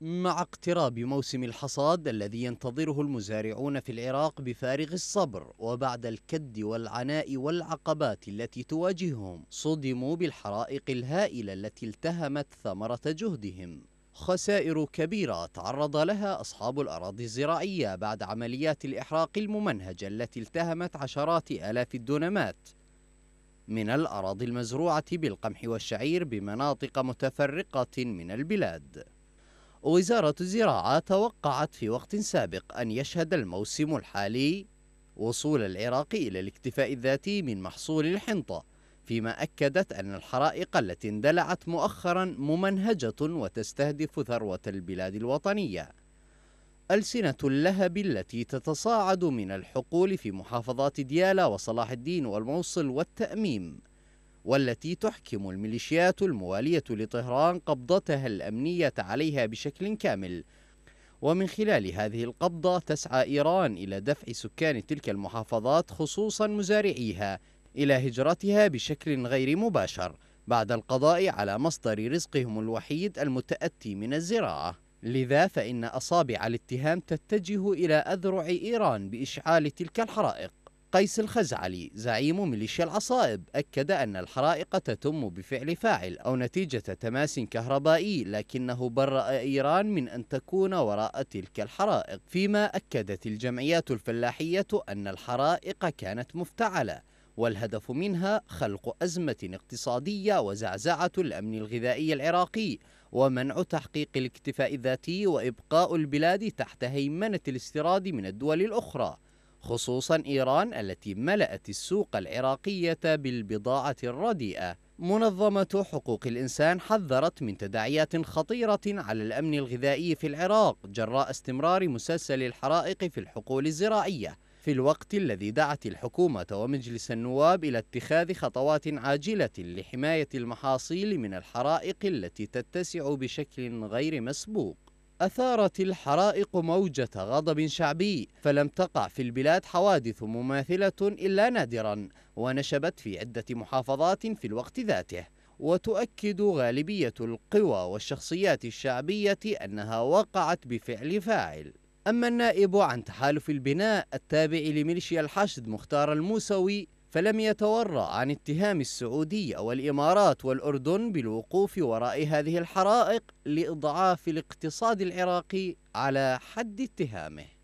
مع اقتراب موسم الحصاد الذي ينتظره المزارعون في العراق بفارغ الصبر وبعد الكد والعناء والعقبات التي تواجههم صدموا بالحرائق الهائلة التي التهمت ثمرة جهدهم خسائر كبيرة تعرض لها أصحاب الأراضي الزراعية بعد عمليات الإحراق الممنهجة التي التهمت عشرات آلاف الدونمات من الأراضي المزروعة بالقمح والشعير بمناطق متفرقة من البلاد وزارة الزراعة توقعت في وقت سابق أن يشهد الموسم الحالي وصول العراق إلى الاكتفاء الذاتي من محصول الحنطة فيما أكدت أن الحرائق التي اندلعت مؤخرا ممنهجة وتستهدف ثروة البلاد الوطنية ألسنة اللهب التي تتصاعد من الحقول في محافظات ديالى وصلاح الدين والموصل والتأميم والتي تحكم الميليشيات الموالية لطهران قبضتها الأمنية عليها بشكل كامل ومن خلال هذه القبضة تسعى إيران إلى دفع سكان تلك المحافظات خصوصا مزارعيها إلى هجرتها بشكل غير مباشر بعد القضاء على مصدر رزقهم الوحيد المتأتي من الزراعة لذا فإن أصابع الاتهام تتجه إلى أذرع إيران بإشعال تلك الحرائق قيس الخزعلي زعيم ميليشيا العصائب أكد أن الحرائق تتم بفعل فاعل أو نتيجة تماس كهربائي لكنه برأ إيران من أن تكون وراء تلك الحرائق فيما أكدت الجمعيات الفلاحية أن الحرائق كانت مفتعلة والهدف منها خلق أزمة اقتصادية وزعزعة الأمن الغذائي العراقي ومنع تحقيق الاكتفاء الذاتي وإبقاء البلاد تحت هيمنة الاستيراد من الدول الأخرى خصوصا إيران التي ملأت السوق العراقية بالبضاعة الرديئة منظمة حقوق الإنسان حذرت من تداعيات خطيرة على الأمن الغذائي في العراق جراء استمرار مسلسل الحرائق في الحقول الزراعية في الوقت الذي دعت الحكومة ومجلس النواب إلى اتخاذ خطوات عاجلة لحماية المحاصيل من الحرائق التي تتسع بشكل غير مسبوق أثارت الحرائق موجة غضب شعبي فلم تقع في البلاد حوادث مماثلة إلا نادرا ونشبت في عدة محافظات في الوقت ذاته وتؤكد غالبية القوى والشخصيات الشعبية أنها وقعت بفعل فاعل أما النائب عن تحالف البناء التابع لميليشيا الحشد مختار الموسوي فلم يتورع عن اتهام السعودية والإمارات والأردن بالوقوف وراء هذه الحرائق لإضعاف الاقتصاد العراقي على حد اتهامه